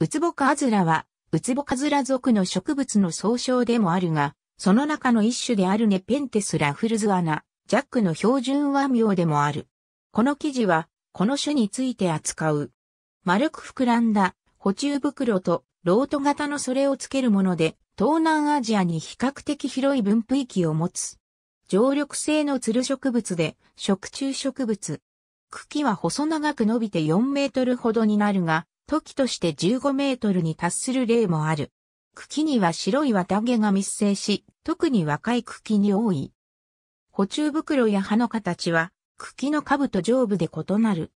ウツボカズラは、ウツボカズラ属の植物の総称でもあるが、その中の一種であるネペンテスラフルズアナ、ジャックの標準和名でもある。この記事は、この種について扱う。丸く膨らんだ、補充袋と、ロート型のそれをつけるもので、東南アジアに比較的広い分布域を持つ。常緑性のつる植物で、食虫植物。茎は細長く伸びて4メートルほどになるが、時として15メートルに達する例もある。茎には白い綿毛が密生し、特に若い茎に多い。補充袋や葉の形は、茎の下部と上部で異なる。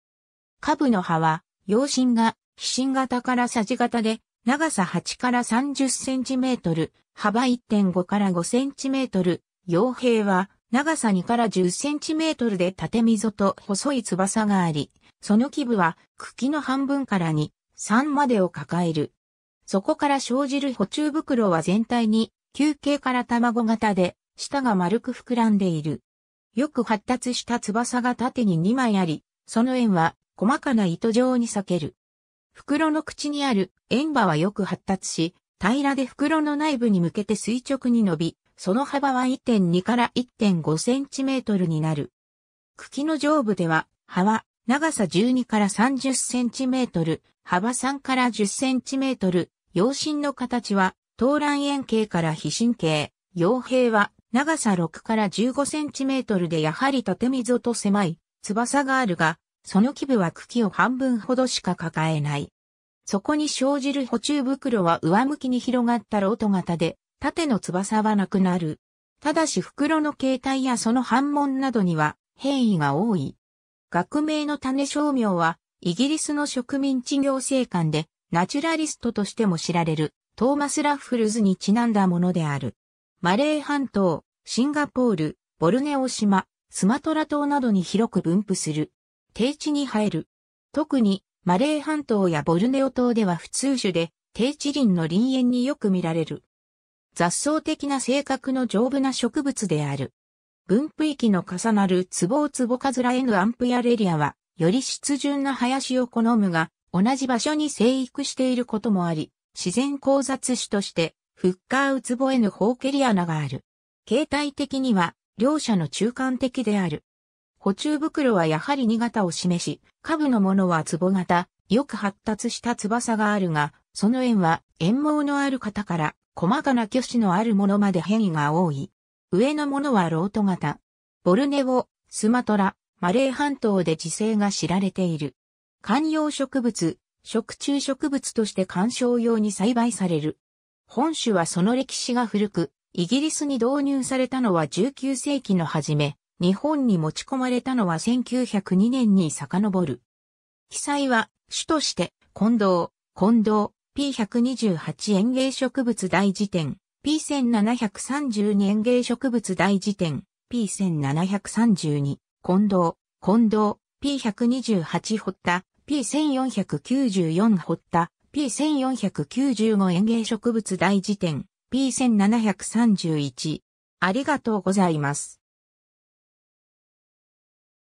下部の葉は、葉身が、皮心型からさじ型で、長さ8から30センチメートル、幅1.5から5センチメートル、傭兵は、長さ2から10センチメートルで縦溝と細い翼があり、その基部は茎の半分から2 3までを抱える。そこから生じる補充袋は全体に球形から卵型で、舌が丸く膨らんでいる。よく発達した翼が縦に2枚あり、その円は細かな糸状に裂ける。袋の口にある円刃はよく発達し、平らで袋の内部に向けて垂直に伸び、その幅は1.2から1.5センチメートルになる。茎の上部では、葉は長さ12から30センチメートル、幅3から10センチメートル、陽身の形は、東蘭円形から非神形、陽平は、長さ6から15センチメートルでやはり縦溝と狭い、翼があるが、その基部は茎を半分ほどしか抱えない。そこに生じる補充袋は上向きに広がったロート型で、縦の翼はなくなる。ただし袋の形態やその反紋などには変異が多い。学名の種商名は、イギリスの植民地行政官で、ナチュラリストとしても知られる、トーマス・ラッフルズにちなんだものである。マレー半島、シンガポール、ボルネオ島、スマトラ島などに広く分布する。低地に生える。特に、マレー半島やボルネオ島では普通種で、低地林の林園によく見られる。雑草的な性格の丈夫な植物である。分布域の重なるツボツボカズラ N アンプヤレリアは、より湿潤な林を好むが、同じ場所に生育していることもあり、自然交雑種として、フッカーウツボ N ホーケリアナがある。形態的には、両者の中間的である。補充袋はやはり2型を示し、下部のものはツボ型、よく発達した翼があるが、その縁は、縁毛のある方から、細かな虚子のあるものまで変異が多い。上のものはロート型。ボルネオ、スマトラ、マレー半島で自生が知られている。観葉植物、食虫植物として観賞用に栽培される。本種はその歴史が古く、イギリスに導入されたのは19世紀の初め、日本に持ち込まれたのは1902年に遡る。被災は、種として、近藤、近藤、P128 園芸植物大辞典、P1732 園芸植物大辞典、P1732、近藤、近藤、P128 った P1494 った P1495 園芸植物大辞典、P1731。ありがとうございます。